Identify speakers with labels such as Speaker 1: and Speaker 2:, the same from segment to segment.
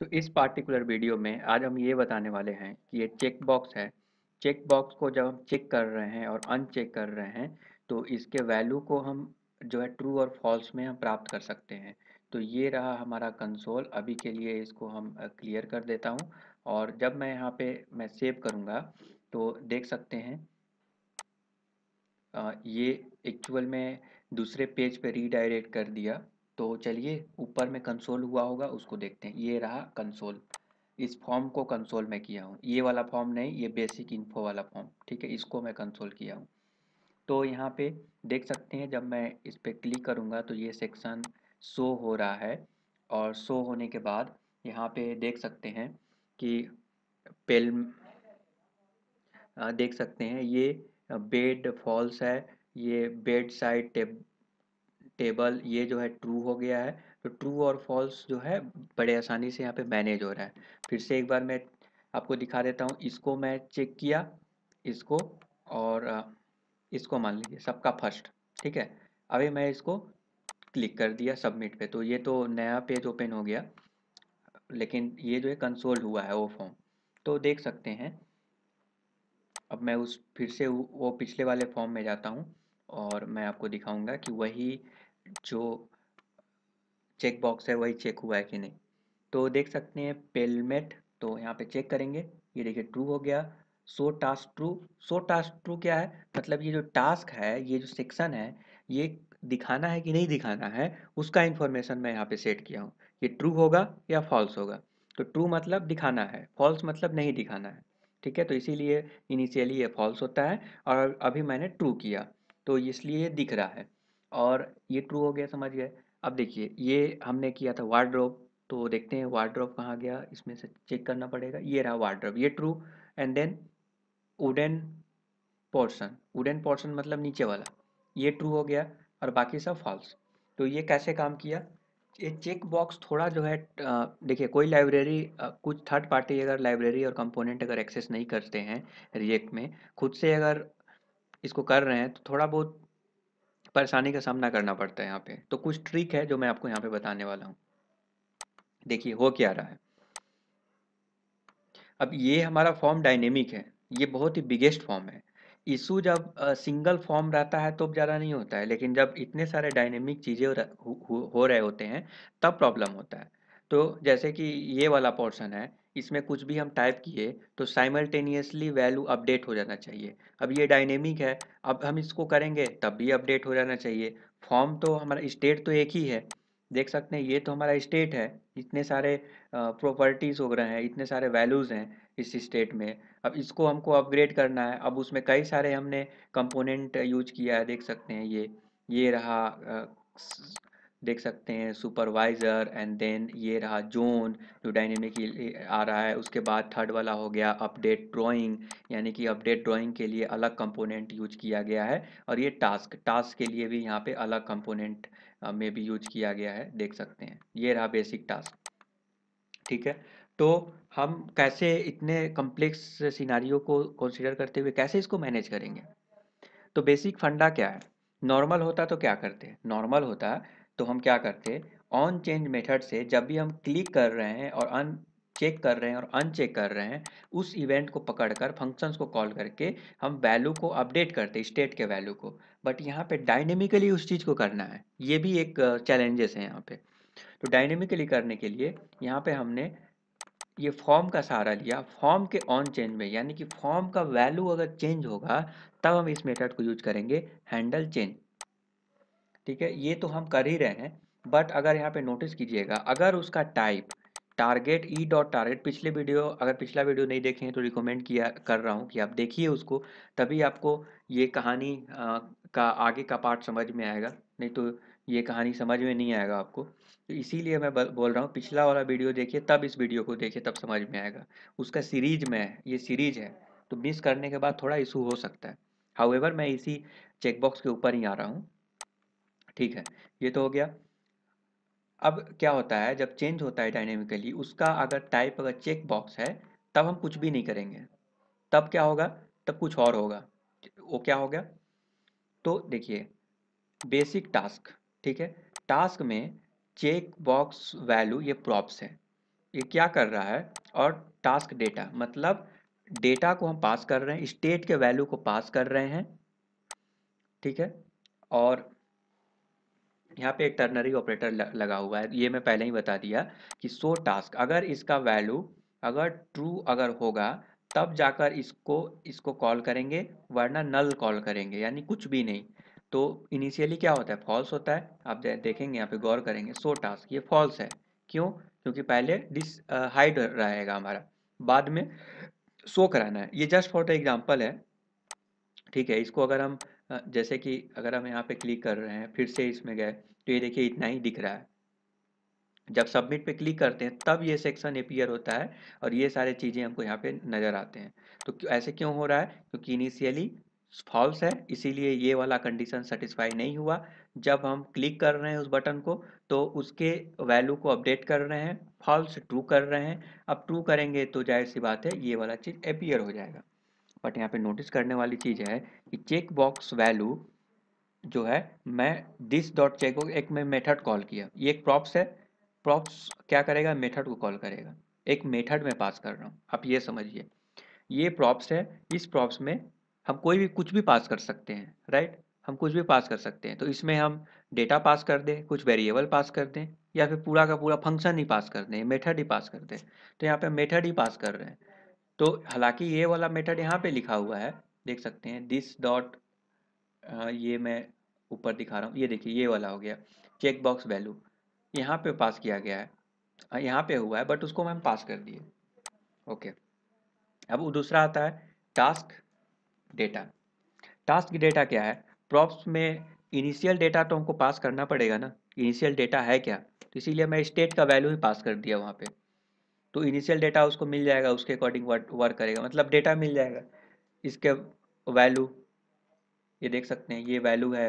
Speaker 1: तो इस particular video में आज हम ये बताने वाले हैं कि ये चेक बॉक्स है चेक बॉक्स को जब हम चेक कर रहे हैं और अनचेक कर रहे हैं तो इसके वैल्यू को हम जो है ट्रू और फॉल्स में हम प्राप्त कर सकते हैं तो ये रहा हमारा कंसोल अभी के लिए इसको हम क्लियर कर देता हूँ और जब मैं यहाँ पे मैं सेव करूँगा तो देख सकते हैं ये एक्चुअल में दूसरे पेज पे रीडायरेक्ट कर दिया तो चलिए ऊपर में कंसोल हुआ होगा उसको देखते हैं ये रहा कंसोल इस फॉर्म को कंसोल में किया हूँ ये वाला फॉर्म नहीं ये बेसिक इन्फो वाला फॉर्म ठीक है इसको मैं कंसोल किया हूँ तो यहाँ पे देख सकते हैं जब मैं इस पर क्लिक करूँगा तो ये सेक्शन शो हो रहा है और शो होने के बाद यहाँ पे देख सकते हैं कि पेल हाँ, देख सकते हैं ये बेड फॉल्स है ये बेड साइड टेब टेबल ये जो है ट्रू हो गया है तो ट्रू और फॉल्स जो है बड़े आसानी से यहाँ पे मैनेज हो रहा है फिर से एक बार मैं आपको दिखा देता हूँ इसको मैं चेक किया इसको और इसको मान लीजिए सबका फर्स्ट ठीक है अभी मैं इसको क्लिक कर दिया सबमिट पे तो ये तो नया पेज ओपन हो गया लेकिन ये जो है कंसोल्ड हुआ है वो फॉर्म तो देख सकते हैं अब मैं उस फिर से वो पिछले वाले फॉर्म में जाता हूँ और मैं आपको दिखाऊंगा कि वही जो चेक बॉक्स है वही चेक हुआ है कि नहीं तो देख सकते हैं पेलमेट तो यहाँ पे चेक करेंगे ये देखिए ट्रू हो गया so task true so task true क्या है मतलब ये जो टास्क है ये जो सेक्शन है ये दिखाना है कि नहीं दिखाना है उसका इन्फॉर्मेशन मैं यहाँ पे सेट किया हूँ ये ट्रू होगा या फॉल्स होगा तो ट्रू मतलब दिखाना है फॉल्स मतलब नहीं दिखाना है ठीक है तो इसीलिए इनिशियली ये फॉल्स होता है और अभी मैंने ट्रू किया तो इसलिए ये दिख रहा है और ये ट्रू हो गया समझ गए अब देखिए ये हमने किया था वार्ड तो देखते हैं वार्ड ड्रॉप कहाँ गया इसमें से चेक करना पड़ेगा ये रहा वार्ड्रोप ये true and then wooden portion wooden portion मतलब नीचे वाला ये ट्रू हो गया और बाकी सब फॉल्स तो ये कैसे काम किया ये चेक बॉक्स थोड़ा जो है देखिए कोई लाइब्रेरी कुछ थर्ड पार्टी अगर लाइब्रेरी और कंपोनेंट अगर एक्सेस नहीं करते हैं रिएक्ट में खुद से अगर इसको कर रहे हैं तो थोड़ा बहुत परेशानी का सामना करना पड़ता है यहाँ पे तो कुछ ट्रिक है जो मैं आपको यहाँ पे बताने वाला हूँ देखिए हो क्या रहा है अब ये हमारा फॉर्म डायनेमिक है ये बहुत ही बिगेस्ट फॉर्म है इशू जब सिंगल फॉर्म रहता है तो ज़्यादा नहीं होता है लेकिन जब इतने सारे डायनेमिक चीज़ें हो रहे होते हैं तब प्रॉब्लम होता है तो जैसे कि ये वाला पोर्शन है इसमें कुछ भी हम टाइप किए तो साइमल्टेनियसली वैल्यू अपडेट हो जाना चाहिए अब ये डायनेमिक है अब हम इसको करेंगे तब भी अपडेट हो जाना चाहिए फॉर्म तो हमारा स्टेट तो एक ही है देख सकते हैं ये तो हमारा स्टेट है इतने सारे प्रॉपर्टीज़ हो रहे हैं इतने सारे वैल्यूज़ हैं इस स्टेट में अब इसको हमको अपग्रेड करना है अब उसमें कई सारे हमने कंपोनेंट यूज किया है देख सकते हैं ये ये रहा देख सकते हैं सुपरवाइज़र एंड देन ये रहा जोन जो डायनेमिक आ रहा है उसके बाद थर्ड वाला हो गया अपडेट ड्राइंग यानी कि अपडेट ड्राइंग के लिए अलग कंपोनेंट यूज किया गया है और ये टास्क टास्क के लिए भी यहाँ पे अलग कंपोनेंट में भी यूज किया गया है देख सकते हैं ये रहा बेसिक टास्क ठीक है तो हम कैसे इतने कम्प्लेक्स सीनारियों को कंसिडर करते हुए कैसे इसको मैनेज करेंगे तो बेसिक फंडा क्या है नॉर्मल होता तो क्या करते हैं नॉर्मल होता है तो हम क्या करते ऑन चेंज मेथड से जब भी हम क्लिक कर रहे हैं और अन चेक कर रहे हैं और अनचेक कर रहे हैं उस इवेंट को पकड़कर फंक्शंस को कॉल करके हम वैल्यू को अपडेट करते हैं स्टेट के वैल्यू को बट यहाँ पे डायनेमिकली उस चीज़ को करना है ये भी एक चैलेंजेस है यहाँ पे तो डायनेमिकली करने के लिए यहाँ पे हमने ये फॉर्म का सहारा लिया फॉर्म के ऑन चेंज में यानी कि फॉर्म का वैल्यू अगर चेंज होगा तब हम इस मेथड को यूज करेंगे हैंडल चेंज ठीक है ये तो हम कर ही रहे हैं बट अगर यहाँ पे नोटिस कीजिएगा अगर उसका type target E dot target पिछले वीडियो अगर पिछला वीडियो नहीं देखे हैं तो रिकमेंड किया कर रहा हूँ कि आप देखिए उसको तभी आपको ये कहानी आ, का आगे का पार्ट समझ में आएगा नहीं तो ये कहानी समझ में नहीं आएगा आपको तो इसीलिए मैं बोल रहा हूँ पिछला वाला वीडियो देखिए तब इस वीडियो को देखिए तब समझ में आएगा उसका सीरीज में है ये सीरीज है तो मिस करने के बाद थोड़ा इशू हो सकता है हाउएवर मैं इसी चेकबॉक्स के ऊपर ही आ रहा हूँ ठीक है ये तो हो गया अब क्या होता है जब चेंज होता है डायनेमिकली उसका अगर टाइप अगर चेक बॉक्स है तब हम कुछ भी नहीं करेंगे तब क्या होगा तब कुछ और होगा वो क्या हो गया तो देखिए बेसिक टास्क ठीक है टास्क में चेक बॉक्स वैल्यू ये प्रॉप्स है ये क्या कर रहा है और टास्क डेटा मतलब डेटा को हम पास कर रहे हैं स्टेट के वैल्यू को पास कर रहे हैं ठीक है और यहाँ पे एक टर्नरी ऑपरेटर लगा हुआ है ये मैं पहले ही बता दिया कि सो टास्क अगर इसका वैल्यू अगर ट्रू अगर होगा तब जाकर इसको इसको कॉल करेंगे वरना नल कॉल करेंगे यानी कुछ भी नहीं तो इनिशियली क्या होता है फॉल्स होता है आप देखेंगे यहाँ पे गौर करेंगे सो टास्क ये फॉल्स है क्यों क्योंकि पहले डिस हाइड रहेगा हमारा बाद में शो कराना है ये जस्ट फॉर द एग्जाम्पल है ठीक है इसको अगर हम हाँ, जैसे कि अगर हम यहाँ पे क्लिक कर रहे हैं फिर से इसमें गए तो ये देखिए इतना ही दिख रहा है जब सबमिट पे क्लिक करते हैं तब ये सेक्शन अपियर होता है और ये सारे चीज़ें हमको यहाँ पे नज़र आते हैं तो ऐसे क्यों हो रहा है क्योंकि इनिशियली फॉल्स है इसीलिए ये वाला कंडीशन सेटिस्फाई नहीं हुआ जब हम क्लिक कर रहे हैं उस बटन को तो उसके वैल्यू को अपडेट कर रहे हैं फॉल्स ट्रू कर रहे हैं अब ट्रू करेंगे तो जाहिर सी बात है ये वाला चीज़ अपियर हो जाएगा बट यहाँ पे नोटिस करने वाली चीज़ है कि चेक बॉक्स वैल्यू जो है मैं दिस डॉट चेक एक मैं मेथड कॉल किया ये एक प्रॉप्स है प्रॉप्स क्या करेगा मेथड को कॉल करेगा एक मेथड में पास कर रहा हूँ आप ये समझिए ये प्रॉप्स है इस प्रॉप्स में हम कोई भी कुछ भी पास कर सकते हैं राइट हम कुछ भी पास कर सकते हैं तो इसमें हम डेटा पास कर दें कुछ वेरिएबल पास कर दें या फिर पूरा का पूरा फंक्शन ही पास कर दें मेथड ही पास कर दें तो यहाँ पे मेथड ही पास कर रहे हैं तो हालांकि ये वाला मेथड यहाँ पे लिखा हुआ है देख सकते हैं दिस डॉट ये मैं ऊपर दिखा रहा हूँ ये देखिए ये वाला हो गया चेक बॉक्स वैल्यू यहाँ पे पास किया गया है यहाँ पे हुआ है बट उसको हम पास कर दिए ओके अब वो दूसरा आता है टास्क डेटा टास्क डेटा क्या है प्रॉप्स में इनिशियल डेटा तो हमको पास करना पड़ेगा ना इनिशियल डेटा है क्या तो इसीलिए मैं स्टेट का वैल्यू ही पास कर दिया वहाँ पे तो इनिशियल डेटा उसको मिल जाएगा उसके अकॉर्डिंग वर्क करेगा मतलब डेटा मिल जाएगा इसके वैल्यू ये देख सकते हैं ये वैल्यू है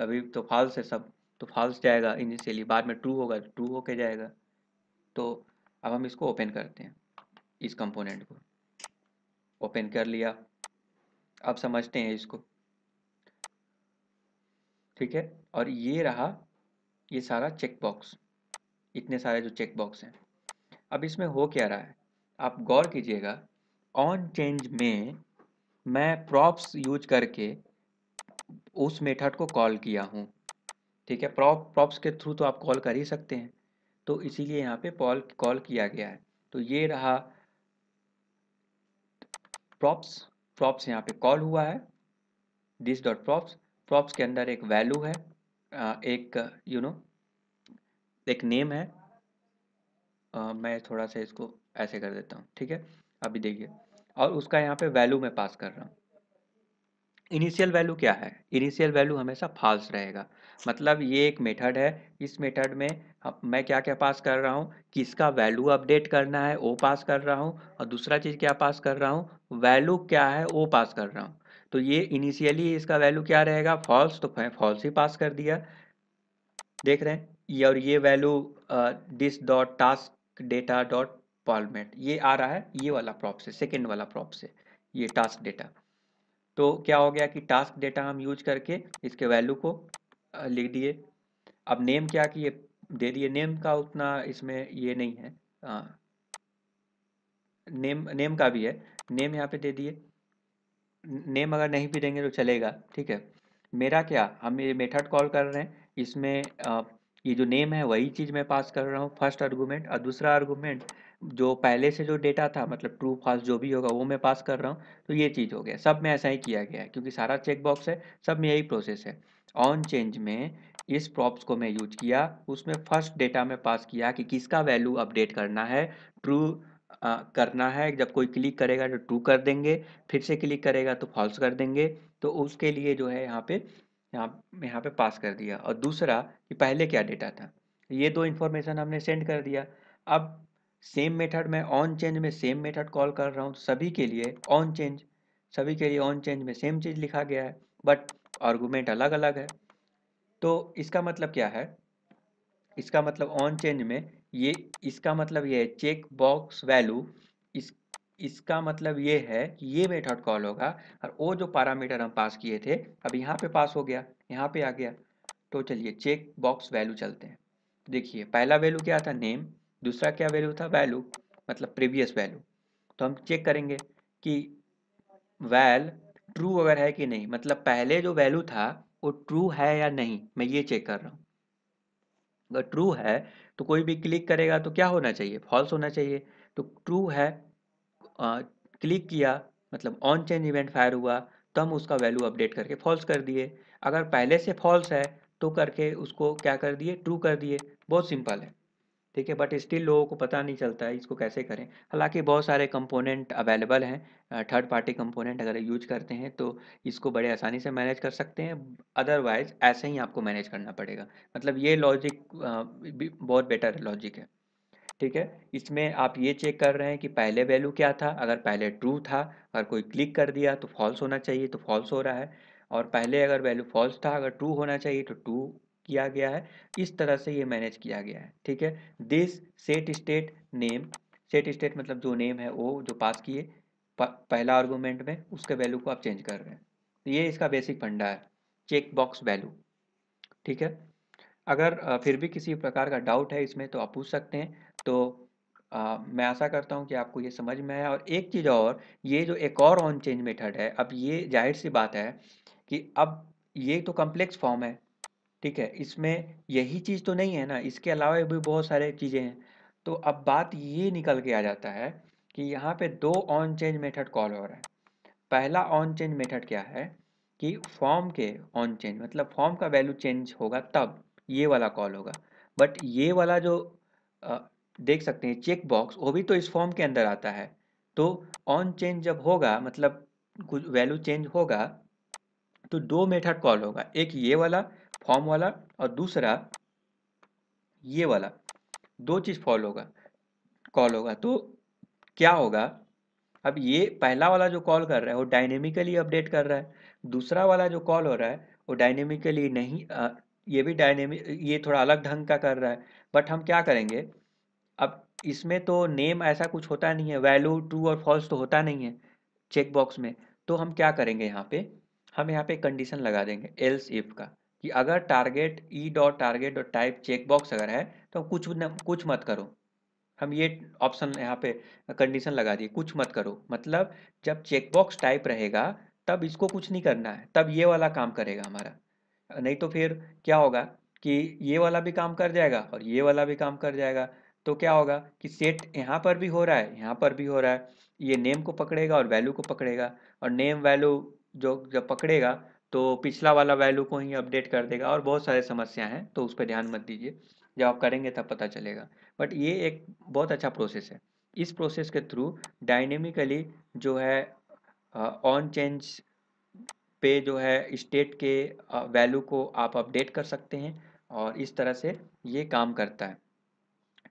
Speaker 1: अभी तो फॉल्स है सब तो फॉल्स जाएगा इनिशियली बाद में ट्रू होगा ट्रू होके जाएगा तो अब हम इसको ओपन करते हैं इस कंपोनेंट को ओपन कर लिया अब समझते हैं इसको ठीक है और ये रहा ये सारा चेक बॉक्स इतने सारे जो चेक बॉक्स हैं अब इसमें हो क्या रहा है आप गौर कीजिएगा ऑन चेंज में मैं प्रॉप्स यूज करके उस मेथड को कॉल किया हूँ ठीक है प्रॉप प्रॉप्स के थ्रू तो आप कॉल कर ही सकते हैं तो इसीलिए यहाँ पे कॉल कॉल किया गया है तो ये रहा प्रॉप्स प्रॉप्स यहाँ पे कॉल हुआ है दिस डॉट प्रॉप्स प्रॉप्स के अंदर एक वैल्यू है एक यू you नो know, एक नेम है आ, मैं थोड़ा सा इसको ऐसे कर देता हूँ ठीक है अभी देखिए और उसका यहाँ पे वैल्यू मैं पास कर रहा हूँ इनिशियल वैल्यू क्या है इनिशियल वैल्यू हमेशा फाल्स रहेगा मतलब ये एक मेथड है इस मेथड में मैं क्या क्या पास कर रहा हूँ किसका वैल्यू अपडेट करना है वो पास कर रहा हूँ और दूसरा चीज़ क्या पास कर रहा हूँ वैल्यू क्या है वो पास कर रहा हूँ तो ये इनिशियली इसका वैल्यू क्या रहेगा फॉल्स तो फॉल्स ही पास कर दिया देख रहे हैं ये और ये value this dot task data dot format ये आ रहा है ये वाला प्रॉप से सेकेंड वाला प्रॉप से ये टास्क डेटा तो क्या हो गया कि टास्क डेटा हम यूज करके इसके वैल्यू को लिख दिए अब नेम क्या कि ये दे दिए नेम का उतना इसमें ये नहीं है आ, नेम नेम का भी है नेम यहाँ पे दे दिए नेम अगर नहीं भी देंगे तो चलेगा ठीक है मेरा क्या हम ये मेथड कॉल कर रहे हैं इसमें ये जो नेम है वही चीज़ मैं पास कर रहा हूँ फर्स्ट आर्गूमेंट और दूसरा आर्गूमेंट जो पहले से जो डेटा था मतलब ट्रू फॉल्स जो भी होगा वो मैं पास कर रहा हूँ तो ये चीज़ हो गया सब में ऐसा ही किया गया है क्योंकि सारा चेकबॉक्स है सब में यही प्रोसेस है ऑन चेंज में इस प्रॉप्स को मैं यूज किया उसमें फर्स्ट डेटा में पास किया कि किसका वैल्यू अपडेट करना है ट्रू करना है जब कोई क्लिक करेगा तो ट्रू कर देंगे फिर से क्लिक करेगा तो फॉल्स कर देंगे तो उसके लिए जो है यहाँ पे यहाँ यहाँ पे पास कर दिया और दूसरा कि पहले क्या डेटा था ये दो इन्फॉर्मेशन हमने सेंड कर दिया अब सेम मेथड में ऑन चेंज में सेम मेथड कॉल कर रहा हूँ तो सभी के लिए ऑन चेंज सभी के लिए ऑन चेंज में सेम चीज़ लिखा गया है बट आर्गूमेंट अलग अलग है तो इसका मतलब क्या है इसका मतलब ऑन चेंज में ये इसका मतलब ये है चेक बॉक्स वैल्यू इसका मतलब ये है कि ये मेथड कॉल होगा और वो जो पैरामीटर हम पास किए थे अब यहाँ पे पास हो गया यहाँ पे आ गया तो चलिए चेक बॉक्स वैल्यू चलते हैं देखिए पहला वैल्यू क्या था नेम दूसरा क्या वैल्यू था वैल्यू मतलब प्रीवियस वैल्यू तो हम चेक करेंगे कि वैल ट्रू अगर है कि नहीं मतलब पहले जो वैल्यू था वो ट्रू है या नहीं मैं ये चेक कर रहा हूँ अगर ट्रू है तो कोई भी क्लिक करेगा तो क्या होना चाहिए फॉल्स होना चाहिए तो ट्रू है क्लिक किया मतलब ऑन चेंज इवेंट फायर हुआ तो हम उसका वैल्यू अपडेट करके फॉल्स कर दिए अगर पहले से फॉल्स है तो करके उसको क्या कर दिए ट्रू कर दिए बहुत सिंपल है ठीक है बट स्टिल लोगों को पता नहीं चलता है इसको कैसे करें हालांकि बहुत सारे कंपोनेंट अवेलेबल हैं थर्ड पार्टी कंपोनेंट अगर यूज करते हैं तो इसको बड़े आसानी से मैनेज कर सकते हैं अदरवाइज ऐसे ही आपको मैनेज करना पड़ेगा मतलब ये लॉजिक बहुत बेटर लॉजिक है ठीक है इसमें आप ये चेक कर रहे हैं कि पहले वैल्यू क्या था अगर पहले ट्रू था अगर कोई क्लिक कर दिया तो फॉल्स होना चाहिए तो फॉल्स हो रहा है और पहले अगर वैल्यू फॉल्स था अगर ट्रू होना चाहिए तो ट्रू किया गया है इस तरह से ये मैनेज किया गया है ठीक है this set state name set state मतलब जो नेम है वो जो पास किए पहला आर्गूमेंट में उसके वैल्यू को आप चेंज कर रहे हैं तो ये इसका बेसिक फंडा है चेक बॉक्स वैल्यू ठीक है अगर फिर भी किसी प्रकार का डाउट है इसमें तो आप पूछ सकते हैं तो आ, मैं आशा करता हूँ कि आपको ये समझ में आया और एक चीज़ और ये जो एक और ऑन चेंज मेथड है अब ये जाहिर सी बात है कि अब ये तो कम्प्लेक्स फॉर्म है ठीक है इसमें यही चीज़ तो नहीं है ना इसके अलावा भी बहुत सारे चीज़ें हैं तो अब बात ये निकल के आ जाता है कि यहाँ पे दो ऑन चेंज मेथड कॉल हो रहा है पहला ऑन चेंज मेथड क्या है कि फॉर्म के ऑन चेंज मतलब फॉर्म का वैल्यू चेंज होगा तब ये वाला कॉल होगा बट ये वाला जो देख सकते हैं चेक बॉक्स वो भी तो इस फॉर्म के अंदर आता है तो ऑन चेंज जब होगा मतलब कुछ वैल्यू चेंज होगा तो दो मेथड कॉल होगा एक ये वाला फॉर्म वाला और दूसरा ये वाला दो चीज़ फॉल होगा कॉल होगा तो क्या होगा अब ये पहला वाला जो कॉल कर रहा है वो डायनेमिकली अपडेट कर रहा है दूसरा वाला जो कॉल हो रहा है वो डायनेमिकली नहीं आ, ये भी डायनेमिक ये थोड़ा अलग ढंग का कर रहा है बट हम क्या करेंगे अब इसमें तो नेम ऐसा कुछ होता नहीं है वैल्यू ट्रू और फॉल्स तो होता नहीं है चेक बॉक्स में तो हम क्या करेंगे यहाँ पे हम यहाँ पे कंडीशन लगा देंगे एल्स इफ का कि अगर target E dot target dot type check box अगर है तो कुछ न कुछ मत करो हम ये ऑप्शन यहाँ पे कंडीशन लगा दिए कुछ मत करो मतलब जब चेकबॉक्स टाइप रहेगा तब इसको कुछ नहीं करना है तब ये वाला काम करेगा हमारा नहीं तो फिर क्या होगा कि ये वाला भी काम कर जाएगा और ये वाला भी काम कर जाएगा तो क्या होगा कि सेट यहाँ पर भी हो रहा है यहाँ पर भी हो रहा है ये नेम को पकड़ेगा और वैल्यू को पकड़ेगा और नेम वैल्यू जो जब पकड़ेगा तो पिछला वाला वैल्यू को ही अपडेट कर देगा और बहुत सारे समस्याएं हैं तो उस पर ध्यान मत दीजिए जब आप करेंगे तब पता चलेगा बट ये एक बहुत अच्छा प्रोसेस है इस प्रोसेस के थ्रू डायनेमिकली जो है ऑन चेंज पे जो है स्टेट के वैल्यू को आप अपडेट कर सकते हैं और इस तरह से ये काम करता है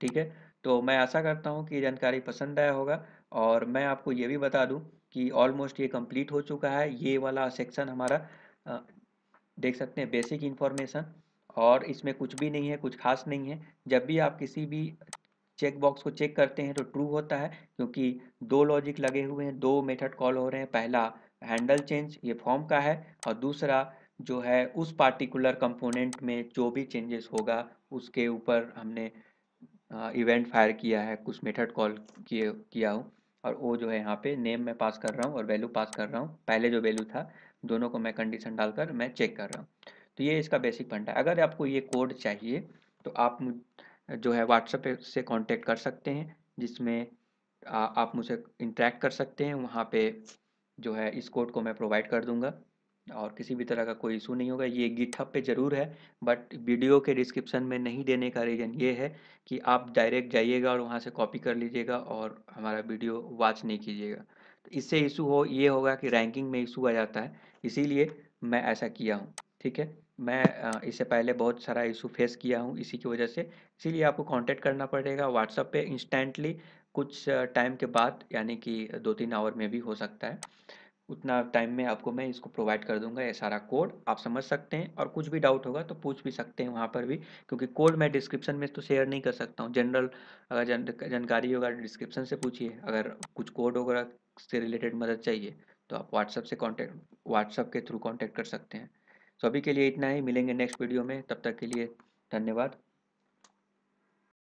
Speaker 1: ठीक है तो मैं आशा करता हूँ कि ये जानकारी पसंद आया होगा और मैं आपको ये भी बता दूँ कि ऑलमोस्ट ये कम्प्लीट हो चुका है ये वाला सेक्शन हमारा देख सकते हैं बेसिक इन्फॉर्मेशन और इसमें कुछ भी नहीं है कुछ खास नहीं है जब भी आप किसी भी चेक बॉक्स को चेक करते हैं तो ट्रू होता है क्योंकि दो लॉजिक लगे हुए हैं दो मेथड कॉल हो रहे हैं पहला हैंडल चेंज ये फॉर्म का है और दूसरा जो है उस पार्टिकुलर कंपोनेंट में जो भी चेंजेस होगा उसके ऊपर हमने इवेंट फायर किया है कुछ मेथड कॉल किए किया हो और वो जो है यहाँ पे नेम मैं पास कर रहा हूँ और वैल्यू पास कर रहा हूँ पहले जो वैल्यू था दोनों को मैं कंडीशन डालकर मैं चेक कर रहा हूँ तो ये इसका बेसिक पॉइंट है अगर आपको ये कोड चाहिए तो आप जो है व्हाट्सएप से कॉन्टेक्ट कर सकते हैं जिसमें आप मुझे इंट्रैक्ट कर सकते हैं वहाँ पर जो है इस कोड को मैं प्रोवाइड कर दूँगा और किसी भी तरह का कोई इशू नहीं होगा ये गिटहब पे ज़रूर है बट वीडियो के डिस्क्रिप्शन में नहीं देने का रीज़न ये है कि आप डायरेक्ट जाइएगा और वहाँ से कॉपी कर लीजिएगा और हमारा वीडियो वॉच नहीं कीजिएगा तो इससे इशू हो ये होगा कि रैंकिंग में इशू आ जाता है इसीलिए मैं ऐसा किया हूँ ठीक है मैं इससे पहले बहुत सारा इशू फेस किया हूँ इसी की वजह से इसीलिए आपको कॉन्टेक्ट करना पड़ेगा व्हाट्सअप पर इंस्टेंटली कुछ टाइम के बाद यानी कि दो तीन आवर में भी हो सकता है उतना टाइम में आपको मैं इसको प्रोवाइड कर दूंगा ये सारा कोड आप समझ सकते हैं और कुछ भी डाउट होगा तो पूछ भी सकते हैं वहाँ पर भी क्योंकि कोड मैं डिस्क्रिप्शन में तो शेयर नहीं कर सकता हूँ जनरल अगर जन, जानकारी होगा डिस्क्रिप्शन से पूछिए अगर कुछ कोड वगैरह से रिलेटेड मदद चाहिए तो आप व्हाट्सअप से कॉन्टैक्ट व्हाट्सअप के थ्रू कॉन्टैक्ट कर सकते हैं सभी के लिए इतना ही मिलेंगे नेक्स्ट वीडियो में तब तक के लिए धन्यवाद